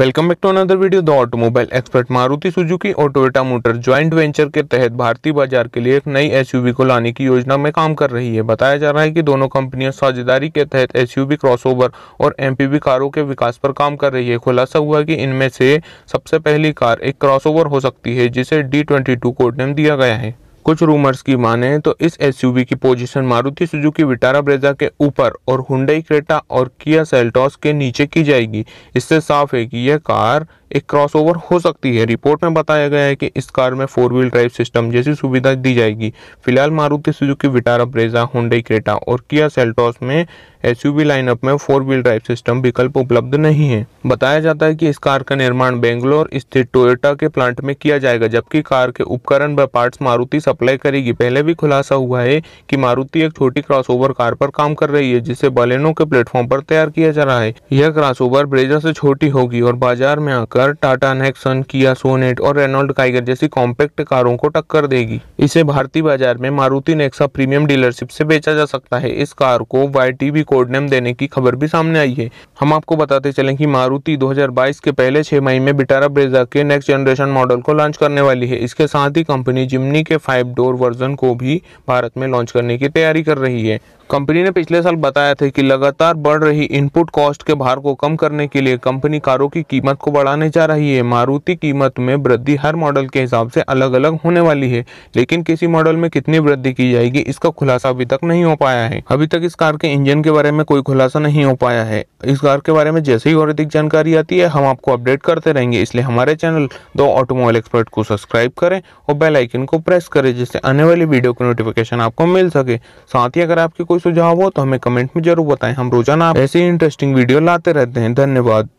welcome back to another video the automobile expert Maruti Suzuki और Toyota motor joint venture के तहत भारतीय बाजार के लिए एक नई एसयूवी को लाने की योजना में काम कर रही है बताया जा रहा है कि दोनों कंपनियां साझेदारी के तहत एसयूवी क्रॉसओवर और एमपीवी कारों के विकास पर काम कर रही है खुलासा हुआ कि इनमें से सबसे पहली कार एक क्रॉसओवर हो सकती है जिसे डी ट्वेंटी कोड नेम दिया गया है कुछ रूमर्स की माने तो इस एसयूवी की position Maruti Suzuki Vitara Brezza के ऊपर और हुंडई क्रेटा और किया सेल्टॉस के नीचे की जाएगी इससे साफ है कि यह कार एक क्रॉसओवर हो सकती है रिपोर्ट में बताया गया है कि इस कार में फोर व्हील ड्राइव सिस्टम जैसी सुविधा दी जाएगी फिलहाल Maruti Suzuki Vitara Brezza Hyundai Creta और किया सेल्टॉस में एसयूवी लाइनअप में फोर व्हील ड्राइव सिस्टम विकल्प उपलब्ध नहीं है बताया जाता है कि इस कार का निर्माण बेंगलोर स्थित टोयोटा के प्लांट में किया जाएगा जबकि कार के उपकरण व पार्ट्स मारुति सप्लाई करेगी पहले भी खुलासा हुआ है कि मारुति एक छोटी क्रॉसओवर कार पर काम कर रही है जिसे बलेनो के प्लेटफॉर्म पर तैयार किया जा रहा है यह क्रॉसओवर ब्रेजा से छोटी होगी और बाजार में आकर लेकर टाटा नेक्सन किया सोनेट और रेनोल्ड काइगर जैसी कॉम्पैक्ट कारों को टक्कर देगी इसे भारतीय बाजार में मारुति नेक्सा प्रीमियम डीलरशिप से बेचा जा सकता है इस कार को वाई कोड नेम देने की खबर भी सामने आई है हम आपको बताते चले की मारुति दो के पहले छह मई में बिटारा ब्रेजा के नेक्स्ट जनरेशन मॉडल को लॉन्च करने वाली है इसके साथ ही कंपनी जिमनी के फाइव डोर वर्जन को भी भारत में लॉन्च करने की तैयारी कर रही है कंपनी ने पिछले साल बताया था कि लगातार बढ़ रही इनपुट कॉस्ट के भार को कम करने के लिए कंपनी कारों की कीमत को बढ़ाने जा रही है मारुति कीमत में वृद्धि हर मॉडल के हिसाब से अलग अलग होने वाली है लेकिन किसी मॉडल में कितनी वृद्धि की जाएगी इसका खुलासा अभी तक नहीं हो पाया है अभी तक इस कार के इंजन के बारे में कोई खुलासा नहीं हो पाया है इस कार के बारे में जैसे ही और अधिक जानकारी आती है हम आपको अपडेट करते रहेंगे इसलिए हमारे चैनल दो ऑटोमोबाइल एक्सपर्ट को सब्सक्राइब करें और बेलाइकिन को प्रेस करें जिससे आने वाली वीडियो की नोटिफिकेशन आपको मिल सके साथ ही अगर आपकी कोई कोई सुझाव हो तो हमें कमेंट में जरूर बताएं हम रोजाना ऐसे इंटरेस्टिंग वीडियो लाते रहते हैं धन्यवाद